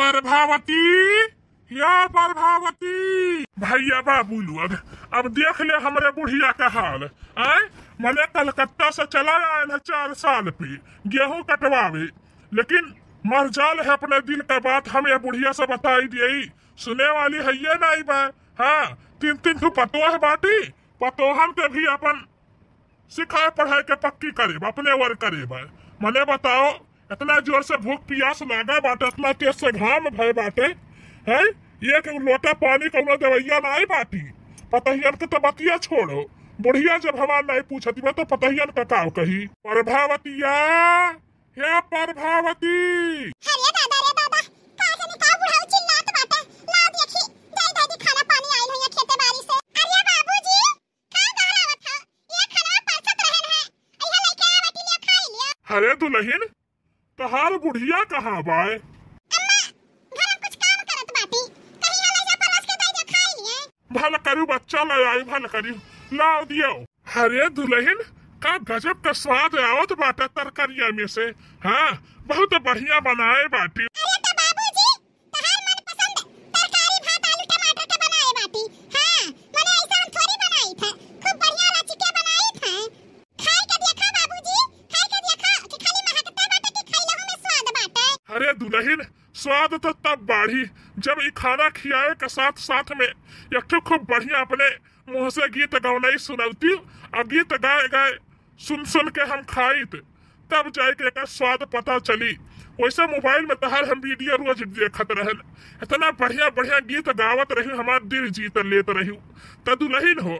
प्रभावती या प्रभावती भैया बाबू लोग अब देख ले हमारे बुढ़िया का हाल आए मैंने कलकत्ता से चला आये न चार साल पे गेहूं कटवावे लेकिन मर जाल है अपने दिल का बात हम ये बुढ़िया से बताई दिए सुने वाली है ये नहीं बा हाँ तीन तीन तू पतोह बाटी पतोहन के भी अपन सिखाए पढ़ाए के पक्की करे अपने वर करेब मैंने बताओ इतना जोर से भूख पियास लागा बाटे इतना तेज से घाम भय बाटे है ये एक लोटा पानी कौनो दवाइया ना बाटी पतहियन के तो बतिया छोड़ो बुढ़िया जब हवा नहीं पूछती मैं तो पतहियन का काव कही प्रभावतिया हे प्रभावती अरे दुल्हन तहार बुढ़िया कहाँ बाय भल करू बच्चा ले आई भल करू लाओ दियो हरे दुल्हन का गजब का स्वाद आवत बाटे तरकरिया में से हाँ बहुत बढ़िया बनाए बाटी दहीन स्वाद तो तब बाढ़ी जब ये खाना खियाए के साथ साथ में एकठो खूब बढ़िया अपने मुँह से गीत गौनाई सुनौती और गीत गाए गाए सुन सुन के हम खाइत तब जाए के एक स्वाद पता चली वैसे मोबाइल में तहार हम वीडियो रोज देखते रह इतना बढ़िया बढ़िया गीत गावत रही हमार दिल जीत लेते रही तदुलहीन हो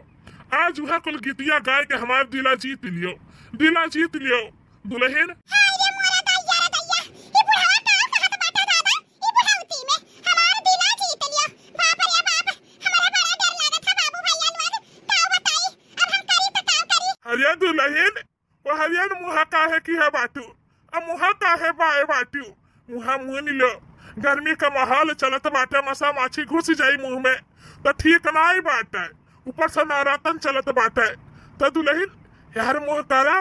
आज वह कुल गीतिया गाय के हमार दिला जीत लियो दिला जीत लियो दुल्हन वो वहरियन मुहा काहे की है बाटू अब मुहा काहे बाए बाटू मुहा मुहनी लो गर्मी का माहौल चलत बाटे मसा माछी घुस जाई मुंह में तो ठीक नाई बाटे ऊपर से नवरातन चलत बाटे तो दुलहिन यार मुंह तारा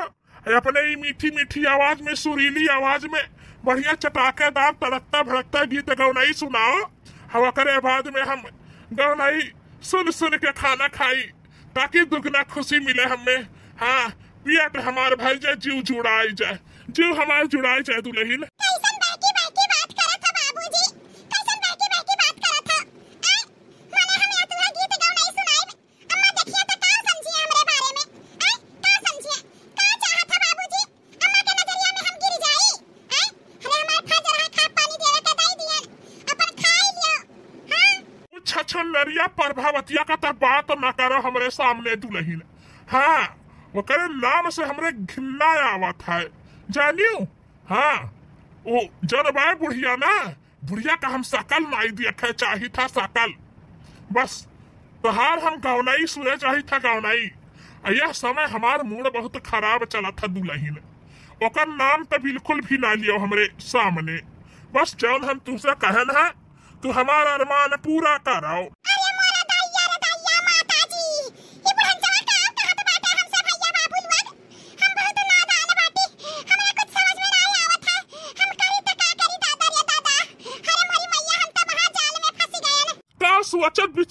अपने ही मीठी मीठी आवाज में सुरीली आवाज में बढ़िया चटाकेदार तड़कता भड़कता गीत गौनाई सुनाओ हवा करे बाद में हम गौनाई सुन सुन के खाना खाई ताकि दुगना खुशी मिले हमें हाँ पिया तो हमारे भाई जाए जीव जुड़ाई जाए जीव हमारे जुड़ाई जाए दुल्हीन छिया लरिया प्रभावतिया का तक बात न करो हमारे सामने दुलहिन हाँ ओकर नाम से हमरे घिन्ना आवत है जानियो हाँ ओ बाय बुढ़िया ना बुढ़िया का हम सकल नाई देखे चाहिए था सकल बस तहार हम गौनाई सुने चाहिए था गौनाई यह समय हमार मूड बहुत खराब चला था दुलही ओकर नाम तो बिल्कुल भी ना लियो हमरे सामने बस जौन हम तुमसे कहन है तो हमारा अरमान पूरा कराओ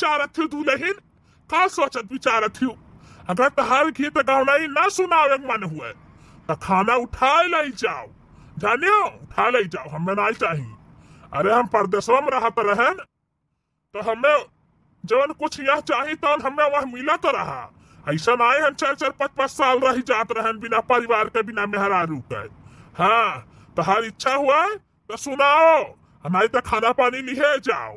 विचारत थी दुल्हन का सोचत विचारत थी अगर तहार की तो गाना ही ना सुना सुनावे मन हुए तो खाना उठा ले जाओ जानियो उठा ले जाओ हमें ना चाहिए अरे हम परदेशों में रहते रहन तो हमें जवन कुछ यह चाहिए तो हमें वह मिला तो रहा ऐसा ना हम चार चार पाँच पाँच साल रह जात रहे बिना परिवार के बिना मेहरा मेहरारू है हाँ तो हर इच्छा हुआ तो सुनाओ हमारी तो खाना पानी लिहे जाओ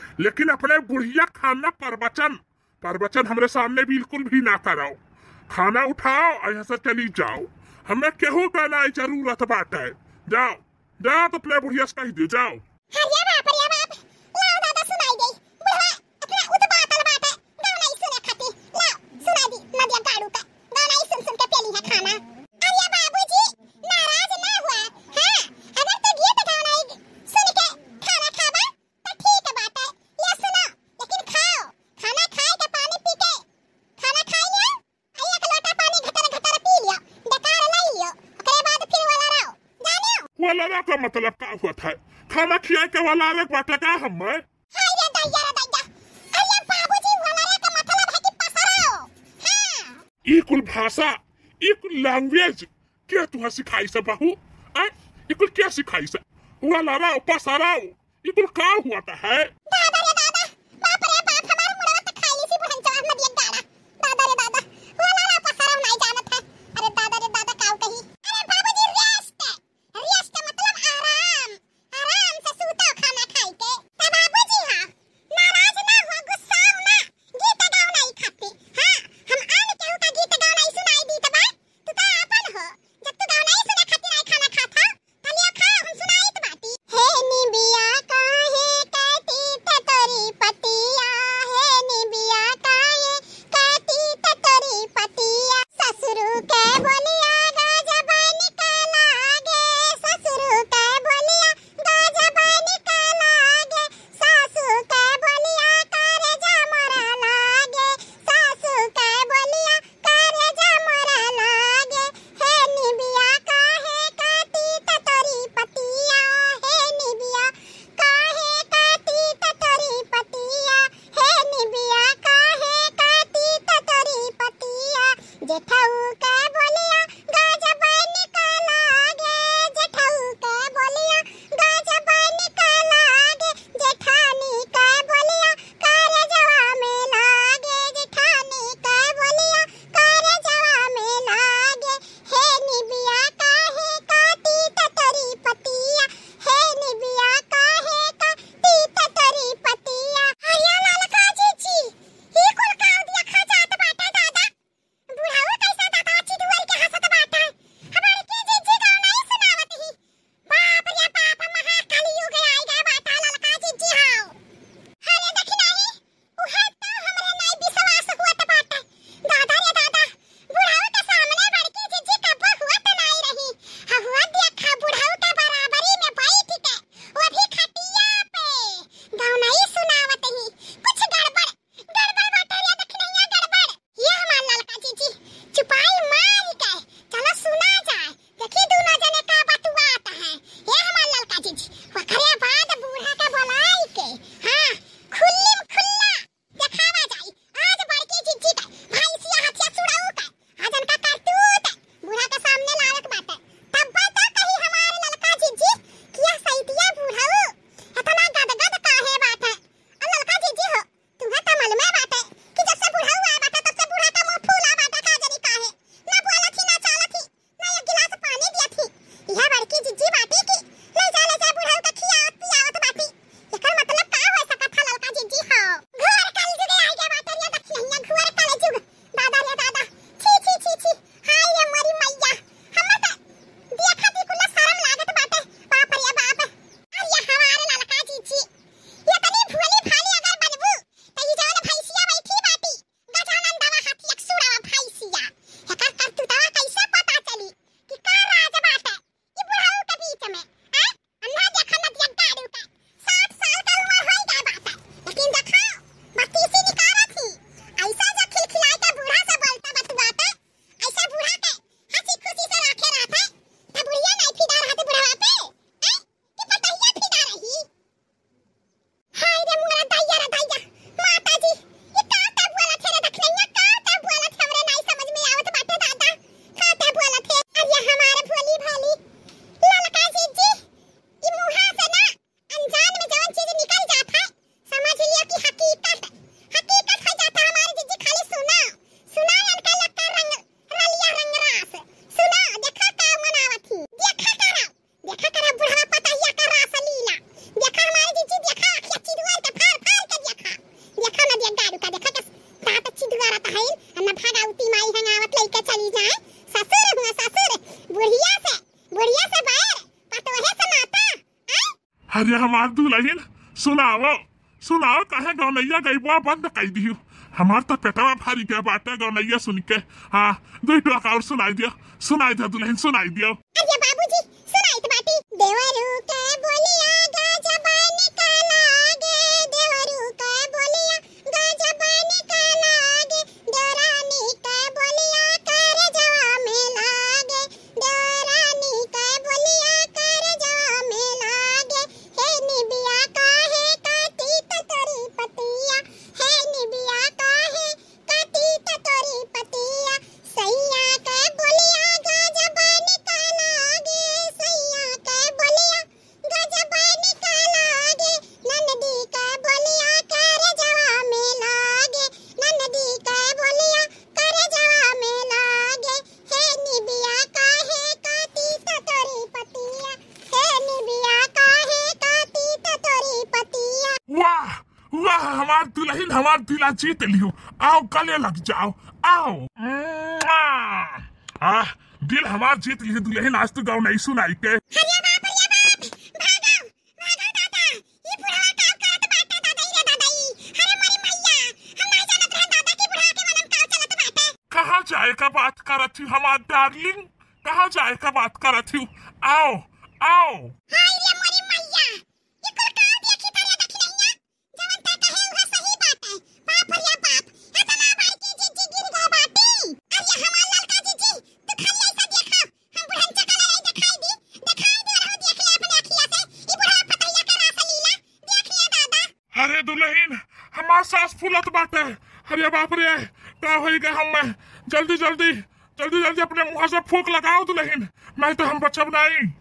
लेकिन अपने बुढ़िया खाना प्रवचन प्रवचन हमारे सामने बिल्कुल भी ना कराओ खाना उठाओ यहाँ से चली जाओ हमें केहू कहना जरूरत बात है जाओ जाओ तो अपने बुढ़िया से कह दे जाओ खाना का मतलब का हुआ था खाना खिया के वाला आवे बाटे का हम मैं ई कुल भाषा ई कुल लैंग्वेज के तुहा सिखाई से बहू आ ई कुल क्या सिखाई से वाला रा पसराओ ई कुल का हुआ था है தூக்க अरे हमार दुलहिन सुनाओ सुनाओ कहे गौनैया बुआ बंद कर दियो हमार तो पेटवा भारी गया बाटे गौनैया सुन के हाँ दो टका और सुनाई दियो सुनाई दियो दुलहिन सुनाई दियो अरे बाबूजी सुनाई तो बाती देवरू के बोलिया हमार दुल्हन हमार दिला जीत लियो आओ कले लग जाओ आओ हम्म। आ, दिल हमार जीत लिए दुल्हन आज तो गाँव नहीं सुनाई के कहा जाए का बात करत हूँ हमार डार्लिंग कहा जाए का बात करत हूँ आओ आओ हाँ। दुल्हीन हमारा सास फूलत बाटे अरे बाप रे का हो गए हम जल्दी जल्दी जल्दी जल्दी अपने मुँह से फूक लगाओ दुल्हीन नहीं तो हम बचब नहीं